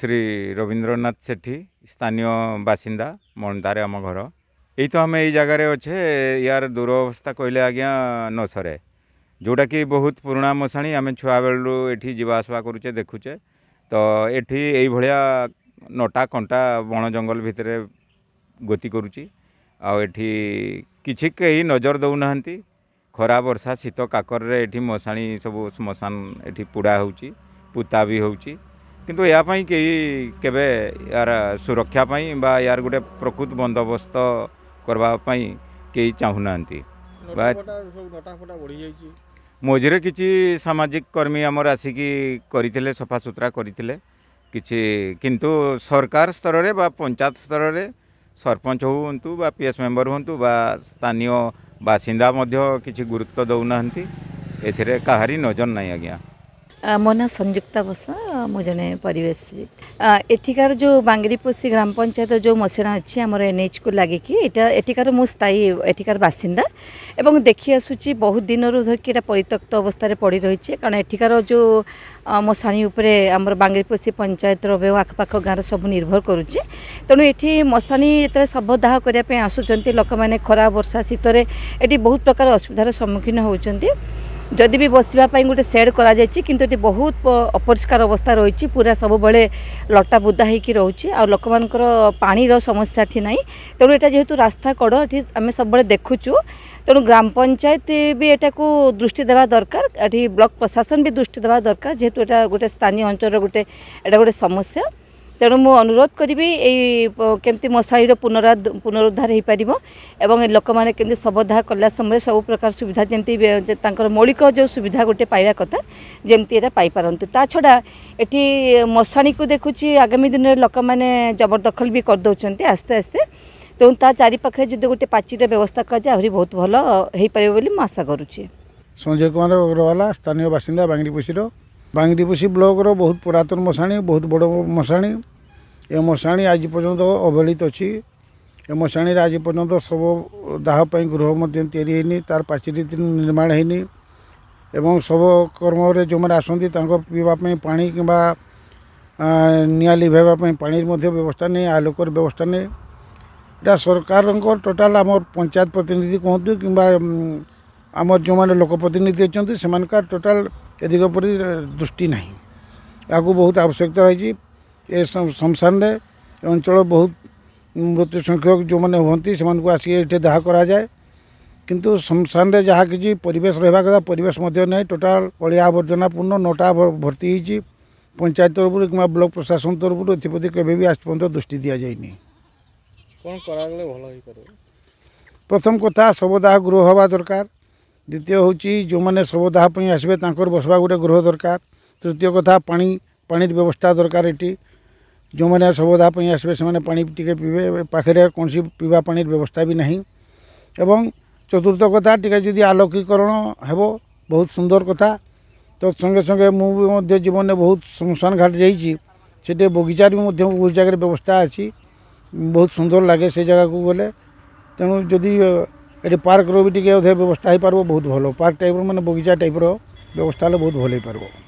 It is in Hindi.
श्री रविंद्रनाथ सेठी स्थानीय बासिंदा मंदारे आम घर यही तो हमें यही जगार अच्छे यार दूरवस्था कहले आज्ञा न सरे जोटा कि बहुत पुराणा मशाणी आम छुआ बेलू जावास जावासवा करुचे देखुचे तो ये यही नटा कंटा बण जंगल भितर गति करुच्ची किसी कहीं नजर दौना खरा बर्षा शीत काकर मशाणी सब शमशान ये पोड़ा होता भी होची किंतु यापाई के के सुरक्षापाई यार गोटे प्रकृत बंदोबस्त करवाई कई चाहूना मझेरे कि सामाजिक कर्मी आमर आसिक सफा सुतरा कर किंतु सरकार स्तर में पंचायत स्तर में सरपंच हूँ पी एस मेम्बर हूँ स्थानीय बासीदा कि गुरुत्व दौना एहारी नजर नहीं आज्ञा ମୋ ନାଁ ସଂଯୁକ୍ତା ବସା ମୁଁ ଜଣେ ପରିବେଶବିତ ଏଠିକାର ଯେଉଁ ବାଙ୍ଗିରିପୋଷି ଗ୍ରାମ ପଞ୍ଚାୟତ ଯେଉଁ ମସିଣା ଅଛି ଆମର ଏନ୍ଏଚ୍କୁ ଲାଗିକି ଏଇଟା ଏଠିକାର ମୁଁ ସ୍ଥାୟୀ ଏଠିକାର ବାସିନ୍ଦା ଏବଂ ଦେଖି ଆସୁଛି ବହୁତ ଦିନରୁ ଧରିକି ଏଇଟା ପରିତ୍ୟକ୍ତ ଅବସ୍ଥାରେ ପଡ଼ି ରହିଛି କାରଣ ଏଠିକାର ଯେଉଁ ମଶାଣି ଉପରେ ଆମର ବାଙ୍ଗିରିପୋଷି ପଞ୍ଚାୟତର ଏବଂ ଆଖପାଖ ଗାଁର ସବୁ ନିର୍ଭର କରୁଛି ତେଣୁ ଏଠି ମଶାଣି ଯେତେବେଳେ ଶବଦାହ କରିବା ପାଇଁ ଆସୁଛନ୍ତି ଲୋକମାନେ ଖରା ବର୍ଷା ଶୀତରେ ଏଠି ବହୁତ ପ୍ରକାର ଅସୁବିଧାର ସମ୍ମୁଖୀନ ହେଉଛନ୍ତି ଯଦି ବି ବସିବା ପାଇଁ ଗୋଟେ ସେଡ୍ କରାଯାଇଛି କିନ୍ତୁ ଏଠି ବହୁତ ଅପରିଷ୍କାର ଅବସ୍ଥା ରହିଛି ପୁରା ସବୁବେଳେ ଲଟା ବୁଦା ହେଇକି ରହୁଛି ଆଉ ଲୋକମାନଙ୍କର ପାଣିର ସମସ୍ୟା ଏଠି ନାହିଁ ତେଣୁ ଏଇଟା ଯେହେତୁ ରାସ୍ତା କଡ଼ ଏଠି ଆମେ ସବୁବେଳେ ଦେଖୁଛୁ ତେଣୁ ଗ୍ରାମ ପଞ୍ଚାୟତ ବି ଏଟାକୁ ଦୃଷ୍ଟି ଦେବା ଦରକାର ଏଠି ବ୍ଲକ ପ୍ରଶାସନ ବି ଦୃଷ୍ଟି ଦେବା ଦରକାର ଯେହେତୁ ଏଇଟା ଗୋଟେ ସ୍ଥାନୀୟ ଅଞ୍ଚଳର ଗୋଟେ ଏଇଟା ଗୋଟେ ସମସ୍ୟା ତେଣୁ ମୁଁ ଅନୁରୋଧ କରିବି ଏଇ କେମିତି ମଶାଳିର ପୁନରା ପୁନରୁଦ୍ଧାର ହୋଇପାରିବ ଏବଂ ଲୋକମାନେ କେମିତି ଶବଦାହ କଲା ସମୟରେ ସବୁ ପ୍ରକାର ସୁବିଧା ଯେମିତି ତାଙ୍କର ମୌଳିକ ଯେଉଁ ସୁବିଧା ଗୋଟେ ପାଇବା କଥା ଯେମିତି ଏଇଟା ପାଇପାରନ୍ତୁ ତା ଛଡ଼ା ଏଠି ମଶାଣିକୁ ଦେଖୁଛି ଆଗାମୀ ଦିନରେ ଲୋକମାନେ ଜବରଦଖଲ ବି କରିଦେଉଛନ୍ତି ଆସ୍ତେ ଆସ୍ତେ ତେଣୁ ତା ଚାରିପାଖରେ ଯଦି ଗୋଟେ ପାଚିର ବ୍ୟବସ୍ଥା କରାଯାଏ ଆହୁରି ବହୁତ ଭଲ ହୋଇପାରିବ ବୋଲି ମୁଁ ଆଶା କରୁଛି ସଞ୍ଜୟ କୁମାର ଅଗ୍ରୱାଲା ସ୍ଥାନୀୟ ବାସିନ୍ଦା ବାଙ୍ଗିରିପୋଷିର ବାଙ୍ଗିରିପୋଷି ବ୍ଲକର ବହୁତ ପୁରାତନ ମଶାଣି ବହୁତ ବଡ଼ ମଶାଣି ଏ ମଶାଣି ଆଜି ପର୍ଯ୍ୟନ୍ତ ଅବହେଳିତ ଅଛି ଏ ମଶାଣିରେ ଆଜି ପର୍ଯ୍ୟନ୍ତ ଶବ ଦାହ ପାଇଁ ଗୃହ ମଧ୍ୟ ତିଆରି ହେଇନି ତାର ପାଚେରୀ ନିର୍ମାଣ ହେଇନି ଏବଂ ଶବ କର୍ମରେ ଯେଉଁମାନେ ଆସନ୍ତି ତାଙ୍କ ପିଇବା ପାଇଁ ପାଣି କିମ୍ବା ନିଆଁ ଲିଭାଇବା ପାଇଁ ପାଣିର ମଧ୍ୟ ବ୍ୟବସ୍ଥା ନାହିଁ ଆଲୋକର ବ୍ୟବସ୍ଥା ନାହିଁ ଏଇଟା ସରକାରଙ୍କ ଟୋଟାଲ୍ ଆମର ପଞ୍ଚାୟତ ପ୍ରତିନିଧି କୁହନ୍ତୁ କିମ୍ବା आम जो मैंने लोकप्रतिनिधि अच्छा से मानकर टोटाल ए दिग्वि दृष्टि ना आगे बहुत आवश्यकता रही शमशान अंचल बहुत मृत्यु संख्यक जो मैंने हमें से आसिक दाह कराए किंतु में जहाँ कि परेश रहा कदा परेश टोटाल अलिया आवर्जना पूर्ण नोटा भर्ती हो पंचायत तरफ कि ब्लक प्रशासन तरफ इति के आज पर्यटन दृष्टि दि जाए कौन कर प्रथम कथा शवदाह गृह हवा दरकार द्वितीय हूँ जो मैंने शवदाहपी आसवे बसवा गोटे गृह दरकार तृतीय कथा पा पानी व्यवस्था दरकार ये जो मैंने शवदाहपी आसवे से टे पीबे पाखे कौन पीवा पा व्यवस्था भी नहीं चतुर्थ कथा टी जो आलोकीकरण हो बहुत सुंदर कथा तो संगे संगे मुझे जीवन में बहुत शमशान घाट जाइए बगिचार भी बहुत जगह व्यवस्था अच्छी बहुत सुंदर लगे से जगह को गले तेणु जदि ये पार्क रो भी टी व्यवस्था हो पार्ब बहुत भल पार्क टाइप रो मैंने बगिचा टाइप रो व्यवस्था बहुत भल हो पार्ब